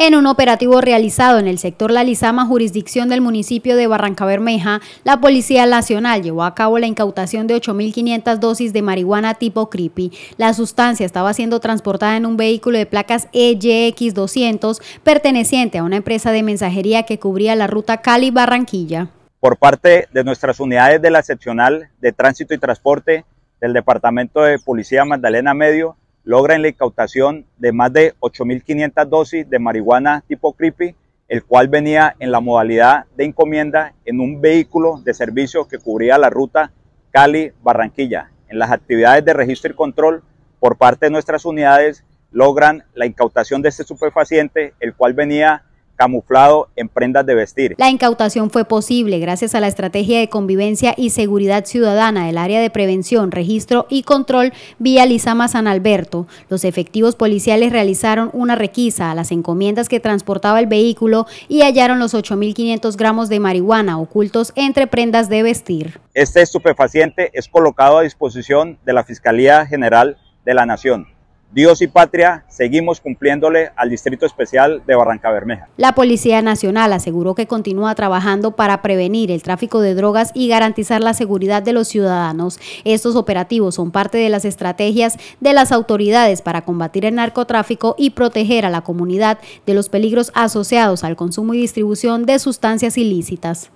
En un operativo realizado en el sector La Lizama, jurisdicción del municipio de Barranca Bermeja, la Policía Nacional llevó a cabo la incautación de 8.500 dosis de marihuana tipo creepy. La sustancia estaba siendo transportada en un vehículo de placas EYX200 perteneciente a una empresa de mensajería que cubría la ruta Cali-Barranquilla. Por parte de nuestras unidades de la seccional de tránsito y transporte del Departamento de Policía Magdalena Medio, logran la incautación de más de 8.500 dosis de marihuana tipo creepy, el cual venía en la modalidad de encomienda en un vehículo de servicio que cubría la ruta Cali-Barranquilla. En las actividades de registro y control por parte de nuestras unidades logran la incautación de este superfaciente, el cual venía camuflado en prendas de vestir. La incautación fue posible gracias a la estrategia de convivencia y seguridad ciudadana del área de prevención, registro y control vía Lizama San Alberto. Los efectivos policiales realizaron una requisa a las encomiendas que transportaba el vehículo y hallaron los 8.500 gramos de marihuana ocultos entre prendas de vestir. Este estupefaciente es colocado a disposición de la Fiscalía General de la Nación. Dios y patria, seguimos cumpliéndole al Distrito Especial de Barranca Bermeja. La Policía Nacional aseguró que continúa trabajando para prevenir el tráfico de drogas y garantizar la seguridad de los ciudadanos. Estos operativos son parte de las estrategias de las autoridades para combatir el narcotráfico y proteger a la comunidad de los peligros asociados al consumo y distribución de sustancias ilícitas.